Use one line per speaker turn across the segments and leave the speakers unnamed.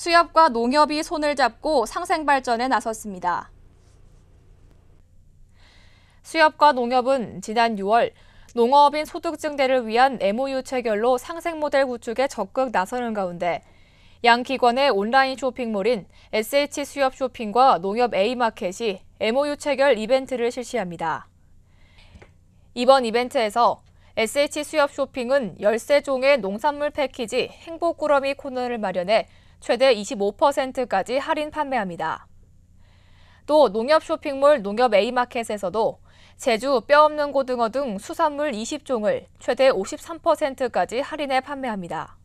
수협과 농협이 손을 잡고 상생 발전에 나섰습니다. 수협과 농협은 지난 6월 농업인 소득 증대를 위한 MOU 체결로 상생 모델 구축에 적극 나서는 가운데 양 기관의 온라인 쇼핑몰인 SH 수협 쇼핑과 농협 A마켓이 MOU 체결 이벤트를 실시합니다. 이번 이벤트에서 SH 수협 쇼핑은 13종의 농산물 패키지 행복꾸러미 코너를 마련해 최대 25%까지 할인 판매합니다. 또 농협 쇼핑몰 농협 A마켓에서도 제주 뼈 없는 고등어 등 수산물 20종을 최대 53%까지 할인해 판매합니다.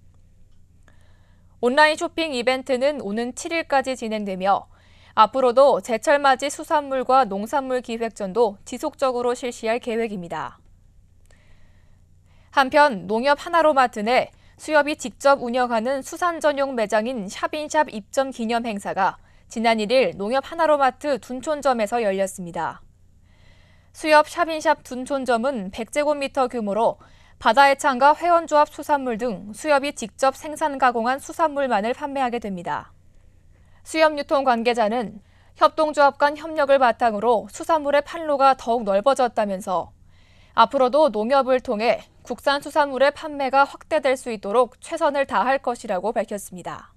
온라인 쇼핑 이벤트는 오는 7일까지 진행되며 앞으로도 제철 맞이 수산물과 농산물 기획전도 지속적으로 실시할 계획입니다. 한편 농협 하나로마트 내 수협이 직접 운영하는 수산 전용 매장인 샵인샵 입점 기념 행사가 지난 1일 농협 하나로마트 둔촌점에서 열렸습니다. 수협 샵인샵 둔촌점은 100제곱미터 규모로 바다의창과 회원조합 수산물 등 수협이 직접 생산 가공한 수산물만을 판매하게 됩니다. 수협 유통 관계자는 협동조합 간 협력을 바탕으로 수산물의 판로가 더욱 넓어졌다면서 앞으로도 농협을 통해 국산 수산물의 판매가 확대될 수 있도록 최선을 다할 것이라고 밝혔습니다.